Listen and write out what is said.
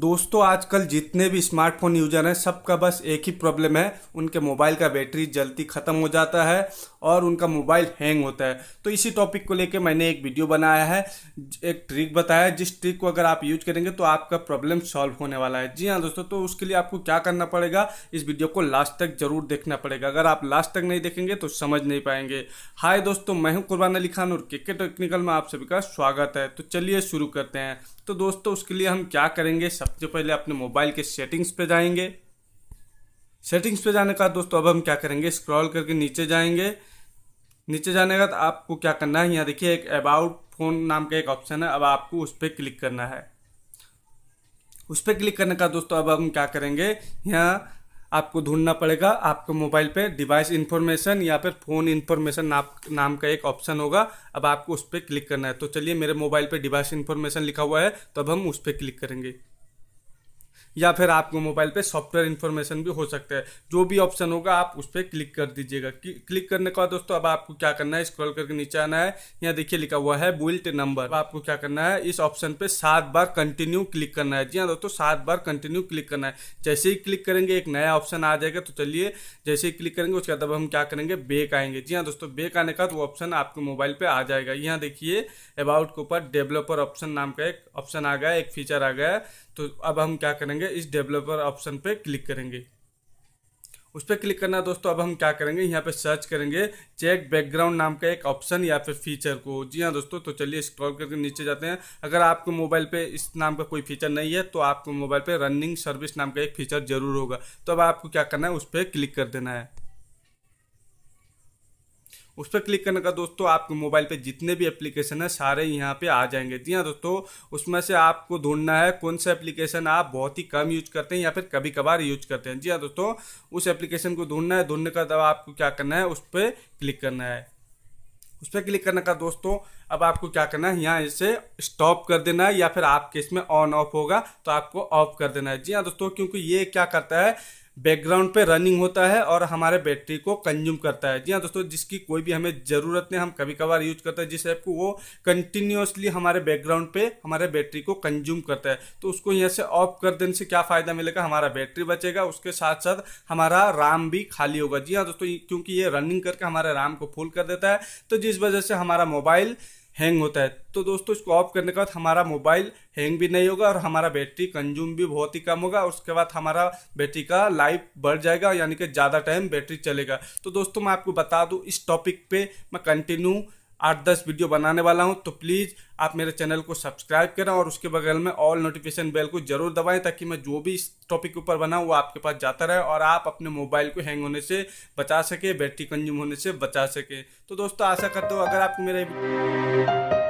दोस्तों आजकल जितने भी स्मार्टफोन यूजर हैं सबका बस एक ही प्रॉब्लम है उनके मोबाइल का बैटरी जल्दी ख़त्म हो जाता है और उनका मोबाइल हैंग होता है तो इसी टॉपिक को लेके मैंने एक वीडियो बनाया है एक ट्रिक बताया है जिस ट्रिक को अगर आप यूज करेंगे तो आपका प्रॉब्लम सॉल्व होने वाला है जी हाँ दोस्तों तो उसके लिए आपको क्या करना पड़ेगा इस वीडियो को लास्ट तक जरूर देखना पड़ेगा अगर आप लास्ट तक नहीं देखेंगे तो समझ नहीं पाएंगे हाय दोस्तों मैं हूँ कुरबान अली खान और क्रिकेट टेक्निकल में आप सभी का स्वागत है तो चलिए शुरू करते हैं तो दोस्तों उसके लिए हम क्या करेंगे सबसे पहले अपने मोबाइल के सेटिंग्स पे जाएंगे सेटिंग्स पे जाने का दोस्तों अब हम क्या करेंगे स्क्रॉल करके नीचे जाएंगे नीचे जाने का तो आपको क्या करना है यहाँ देखिए एक अबाउट फ़ोन नाम का एक ऑप्शन है अब आपको उस पर क्लिक करना है उस पर क्लिक करने का दोस्तों अब हम क्या करेंगे यहाँ आपको ढूंढना पड़ेगा आपके मोबाइल पे डिवाइस इन्फॉर्मेशन या फिर फ़ोन इन्फॉर्मेशन नाम नाम का एक ऑप्शन होगा अब आपको उस पर क्लिक करना है तो चलिए मेरे मोबाइल पे डिवाइस इन्फॉर्मेशन लिखा हुआ है तो अब हम उस पर क्लिक करेंगे या फिर आपको मोबाइल पे सॉफ्टवेयर इन्फॉर्मेशन भी हो सकता है जो भी ऑप्शन होगा आप उस पर क्लिक कर दीजिएगा क्लिक करने के बाद दोस्तों अब आपको क्या करना है स्क्रॉल करके नीचे आना है यहाँ देखिए लिखा हुआ है बुल्ट नंबर अब आपको क्या करना है इस ऑप्शन पे सात बार कंटिन्यू क्लिक करना है जी हाँ दोस्तों सात बार कंटिन्यू क्लिक करना है जैसे ही क्लिक करेंगे एक नया ऑप्शन आ जाएगा तो चलिए जैसे ही क्लिक करेंगे उसके बाद अब हम क्या करेंगे बेक आएंगे जी हाँ दोस्तों बेक आने का वो ऑप्शन आपके मोबाइल पर आ जाएगा यहाँ देखिए अबाउट के ऊपर डेवलपर ऑप्शन नाम का एक ऑप्शन आ गया एक फीचर आ गया तो अब हम क्या करेंगे इस डेवलपर ऑप्शन पे क्लिक करेंगे उस पर क्लिक करना दोस्तों अब हम क्या करेंगे यहाँ पे सर्च करेंगे चेक बैकग्राउंड नाम का एक ऑप्शन या फिर फीचर को जी हाँ दोस्तों तो चलिए स्क्रॉल करके नीचे जाते हैं अगर आपके मोबाइल पे इस नाम का कोई फीचर नहीं है तो आपके मोबाइल पे रनिंग सर्विस नाम का एक फीचर जरूर होगा तो अब आपको क्या करना है उस पर क्लिक कर देना है उस पर क्लिक करने का दोस्तों आपके मोबाइल पे जितने भी एप्लीकेशन है सारे यहाँ पे आ जाएंगे जी हाँ दोस्तों उसमें से आपको ढूंढना है कौन सा एप्लीकेशन आप बहुत ही कम यूज करते हैं या फिर कभी कभार यूज करते हैं जी हाँ दोस्तों उस एप्लीकेशन को ढूंढना है ढूंढने का आपको क्या करना है उस पर क्लिक करना है उस पर क्लिक करने का दोस्तों अब आपको क्या करना है यहाँ इसे स्टॉप कर देना है या फिर आपके इसमें ऑन ऑफ होगा तो आपको ऑफ कर देना है जी हाँ दोस्तों क्योंकि ये क्या करता है बैकग्राउंड पे रनिंग होता है और हमारे बैटरी को कंज्यूम करता है जी हाँ दोस्तों जिसकी कोई भी हमें ज़रूरत नहीं हम कभी कभार यूज करते हैं जिस ऐप को वो कंटिन्यूसली हमारे बैकग्राउंड पे हमारे बैटरी को कंज्यूम करता है तो उसको यहाँ से ऑफ कर देने से क्या फ़ायदा मिलेगा हमारा बैटरी बचेगा उसके साथ साथ हमारा राम भी खाली होगा जी हाँ दोस्तों क्योंकि ये रनिंग करके हमारे राम को फुल कर देता है तो जिस वजह से हमारा मोबाइल हैंग होता है तो दोस्तों इसको ऑफ करने के बाद हमारा मोबाइल हैंग भी नहीं होगा और हमारा बैटरी कंज्यूम भी बहुत ही कम होगा और उसके बाद हमारा बैटरी का लाइफ बढ़ जाएगा यानी कि ज़्यादा टाइम बैटरी चलेगा तो दोस्तों मैं आपको बता दूँ इस टॉपिक पे मैं कंटिन्यू आठ दस वीडियो बनाने वाला हूँ तो प्लीज़ आप मेरे चैनल को सब्सक्राइब करें और उसके बगल में ऑल नोटिफिकेशन बेल को जरूर दबाएं ताकि मैं जो भी इस टॉपिक के ऊपर बनाऊँ वो आपके पास जाता रहे और आप अपने मोबाइल को हैंग होने से बचा सके बैटरी कंज्यूम होने से बचा सके तो दोस्तों आशा करता हूँ अगर आप मेरे